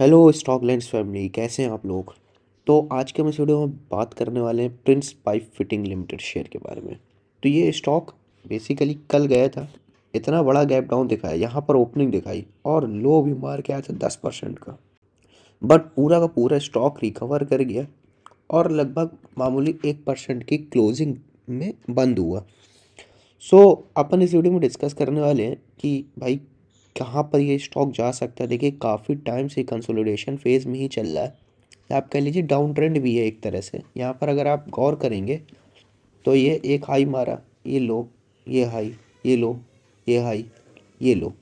hello stock lens family कैसे हैं आप लोग तो आज के हम इस वीडियो में बात करने वाले हैं Prince pipe fitting limited share के बारे में तो ये स्टॉक बेसिकली कल गया था इतना बड़ा गैप डाउन दिखाया यहाँ पर ओपनिंग दिखाई और लो भी मार के आया था दस परसेंट का बट पूरा का पूरा स्टॉक रिकवर कर गया और लगभग मामूली एक परसेंट की क्लोजिंग में बंद हुआ सो so, अपन इस वीडियो में डिस्कस करने वाले हैं कि भाई कहाँ पर ये स्टॉक जा सकता है देखिए काफ़ी टाइम से कंसोलिडेशन फेज़ में ही चल रहा है आप कह लीजिए डाउन ट्रेंड भी है एक तरह से यहाँ पर अगर आप गौर करेंगे तो ये एक हाई मारा ये लो ये हाई ये लो ये हाई ये लो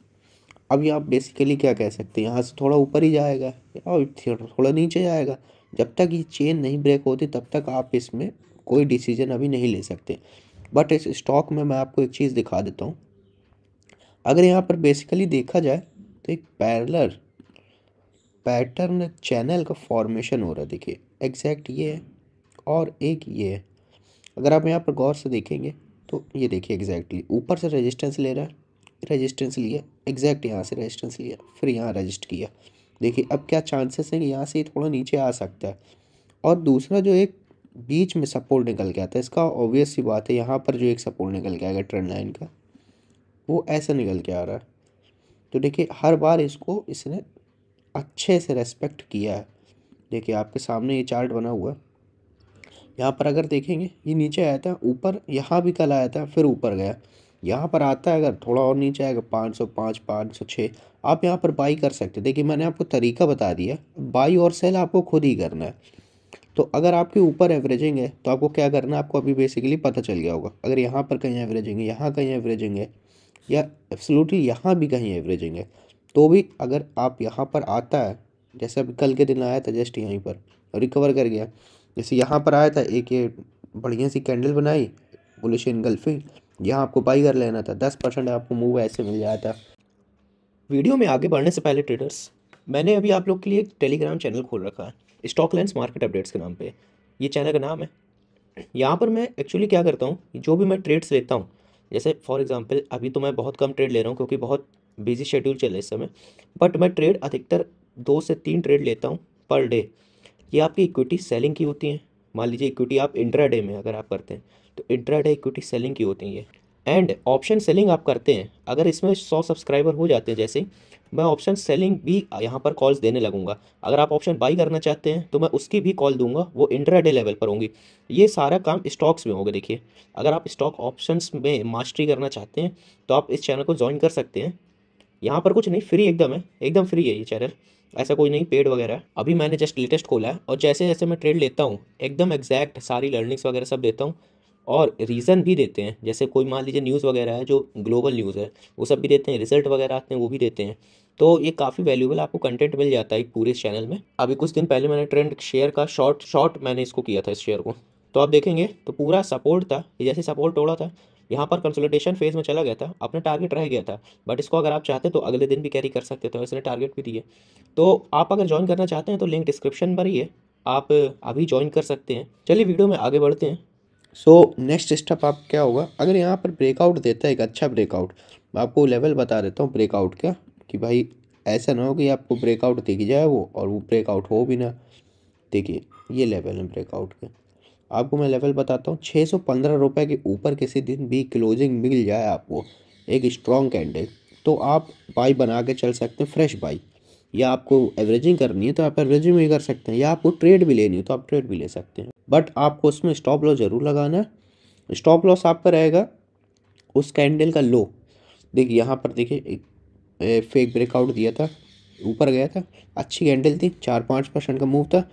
अब ये आप बेसिकली क्या कह सकते हैं यहाँ से थोड़ा ऊपर ही जाएगा और थोड़ा नीचे जाएगा जब तक ये चेन नहीं ब्रेक होती तब तक आप इसमें कोई डिसीजन अभी नहीं ले सकते बट इस स्टॉक में मैं आपको एक चीज़ दिखा देता हूँ अगर यहाँ पर बेसिकली देखा जाए तो एक पैरलर पैटर्न चैनल का फॉर्मेशन हो रहा है देखिए एग्जैक्ट ये है और एक ये है अगर आप यहाँ पर गौर से देखेंगे तो ये देखिए एग्जैक्टली ऊपर से रेजिस्टेंस ले रहा है रेजिस्टेंस लिया एग्जैक्ट यहाँ से रेजिस्टेंस लिया फिर यहाँ रजिस्ट किया देखिए अब क्या चांसेस हैं कि यहाँ से थोड़ा नीचे आ सकता है और दूसरा जो एक बीच में सपोर्ट निकल के आता है इसका ऑब्वियस सी बात है यहाँ पर जो एक सपोर्ट निकल के आएगा ट्रेंड लाइन का वो ऐसे निकल के आ रहा है तो देखिए हर बार इसको इसने अच्छे से रेस्पेक्ट किया है देखिए आपके सामने ये चार्ट बना हुआ है यहाँ पर अगर देखेंगे ये नीचे आया था ऊपर यहाँ भी कल आया था फिर ऊपर गया यहाँ पर आता है अगर थोड़ा और नीचे आएगा पाँच सौ पाँच पाँच सौ छः आप यहाँ पर बाई कर सकते देखिए मैंने आपको तरीका बता दिया बाई और सेल आपको खुद ही करना है तो अगर आपके ऊपर एवरेजिंग है तो आपको क्या करना है आपको अभी बेसिकली पता चल गया होगा अगर यहाँ पर कहीं एवरेजिंग है यहाँ कहीं एवरेजिंग है या एब्सोल्युटली यहाँ भी कहीं एवरेजिंग है तो भी अगर आप यहाँ पर आता है जैसे अभी कल के दिन आया था जस्ट यहीं पर रिकवर कर गया जैसे यहाँ पर आया था एक ये बढ़िया सी कैंडल बनाई बुलिश इनगल्फिंग यहाँ आपको बाई कर लेना था दस परसेंट आपको मूव ऐसे मिल जाया था वीडियो में आगे बढ़ने से पहले ट्रेडर्स मैंने अभी आप लोग के लिए एक टेलीग्राम चैनल खोल रखा है स्टॉक लेंस मार्केट अपडेट्स के नाम पे ये चैनल का नाम है यहाँ पर मैं एक्चुअली क्या करता हूँ जो भी मैं ट्रेड्स लेता हूँ जैसे फॉर एग्ज़ाम्पल अभी तो मैं बहुत कम ट्रेड ले रहा हूँ क्योंकि बहुत बिजी शेड्यूल चल रहा है इस समय बट मैं ट्रेड अधिकतर दो से तीन ट्रेड लेता हूँ पर डे ये आपकी इक्विटी सेलिंग की होती हैं मान लीजिए इक्विटी आप इंट्रा डे में अगर आप करते हैं तो इंट्रा डे इक्विटी सेलिंग की होती है एंड ऑप्शन सेलिंग आप करते हैं अगर इसमें सौ सब्सक्राइबर हो जाते हैं जैसे मैं ऑप्शन सेलिंग भी यहाँ पर कॉल्स देने लगूंगा अगर आप ऑप्शन बाई करना चाहते हैं तो मैं उसकी भी कॉल दूंगा वो इंट्राडे लेवल पर होंगी ये सारा काम स्टॉक्स में होगा देखिए अगर आप स्टॉक ऑप्शंस में मास्टरी करना चाहते हैं तो आप इस चैनल को ज्वाइन कर सकते हैं यहाँ पर कुछ नहीं फ्री एकदम है एकदम फ्री है ये चैनल ऐसा कोई नहीं पेड वगैरह अभी मैंने जस्ट लेटेस्ट खोला है और जैसे जैसे मैं ट्रेड लेता हूँ एकदम एग्जैक्ट सारी लर्निंग्स वगैरह सब देता हूँ और रीज़न भी देते हैं जैसे कोई मान लीजिए न्यूज़ वगैरह है जो ग्लोबल न्यूज़ है वो सब भी देते हैं रिजल्ट वगैरह आते हैं वो भी देते हैं तो ये काफ़ी वैल्यूबल आपको कंटेंट मिल जाता है पूरे इस चैनल में अभी कुछ दिन पहले मैंने ट्रेंड शेयर का शॉर्ट शॉर्ट मैंने इसको किया था इस शेयर को तो आप देखेंगे तो पूरा सपोर्ट था जैसे सपोर्ट तोड़ा था यहाँ पर कंसोलिडेशन फेज में चला गया था अपना टारगेट रह गया था बट इसको अगर आप चाहते तो अगले दिन भी कैरी कर सकते थे तो इसने टारगेट भी दिए तो आप अगर ज्वाइन करना चाहते हैं तो लिंक डिस्क्रिप्शन पर ही है आप अभी ज्वाइन कर सकते हैं चलिए वीडियो में आगे बढ़ते हैं सो नेक्स्ट स्टेप आप क्या होगा अगर यहाँ पर ब्रेकआउट देता है एक अच्छा ब्रेकआउट मैं आपको लेवल बता देता हूँ ब्रेकआउट का कि भाई ऐसा ना हो कि आपको ब्रेकआउट दिख जाए वो और वो ब्रेकआउट हो भी ना देखिए ये लेवल है ब्रेकआउट के आपको मैं लेवल बताता हूँ छः सौ पंद्रह रुपये के ऊपर किसी दिन भी क्लोजिंग मिल जाए आपको एक स्ट्रॉन्ग कैंडल तो आप बाई बना के चल सकते हैं फ्रेश बाई या आपको एवरेजिंग करनी है तो आप एवरेजिंग भी कर सकते हैं या आपको ट्रेड भी लेनी है तो आप ट्रेड भी ले सकते हैं बट आपको उसमें स्टॉप लॉस ज़रूर लगाना है स्टॉप लॉस आपका रहेगा उस कैंडल का लो देखिए यहाँ पर देखिए एक फेक ब्रेकआउट दिया था ऊपर गया था अच्छी कैंडल थी चार पाँच परसेंट का मूव था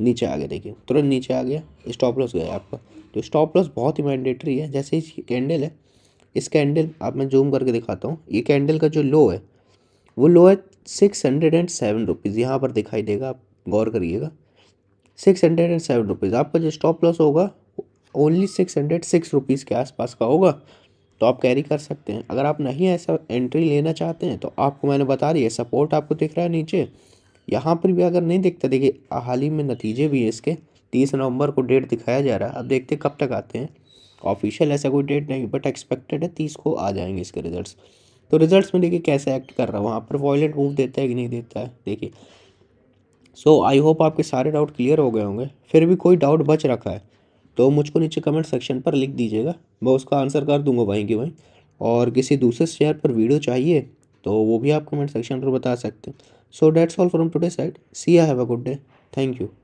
नीचे आ गया देखिए तुरंत नीचे आ गया स्टॉप लॉस गया आपका तो स्टॉप लॉस बहुत ही मैंडेटरी है जैसे इस कैंडल है इस कैंडल आप मैं जूम करके दिखाता हूँ ये कैंडल का जो लो है वो लो है six hundred and seven rupees यहाँ पर दिखाई देगा आप गौर करिएगा six hundred and seven rupees आपका जो स्टॉप लॉस होगा only six hundred six rupees के आसपास का होगा तो आप कैरी कर सकते हैं अगर आप नहीं ऐसा एंट्री लेना चाहते हैं तो आपको मैंने बता दिया सपोर्ट आपको दिख रहा है नीचे यहाँ पर भी अगर नहीं दिखता देखिए हाल ही में नतीजे भी हैं इसके तीस नवंबर को डेट दिखाया जा रहा है अब देखते कब तक आते हैं ऑफिशियल ऐसा कोई डेट नहीं बट एक्सपेक्टेड है तीस को आ जाएंगे इसके रिजल्ट्स तो रिजल्ट्स में देखिए कैसे एक्ट कर रहा है वहाँ पर वॉयलेंट मूव देता है कि नहीं देता है देखिए सो आई होप आपके सारे डाउट क्लियर हो गए होंगे फिर भी कोई डाउट बच रखा है तो मुझको नीचे कमेंट सेक्शन पर लिख दीजिएगा मैं उसका आंसर कर दूंगा वहीं की वहीं और किसी दूसरे शेयर पर वीडियो चाहिए तो वो भी आप कमेंट सेक्शन पर बता सकते हैं so that's all from today side see have a good day thank you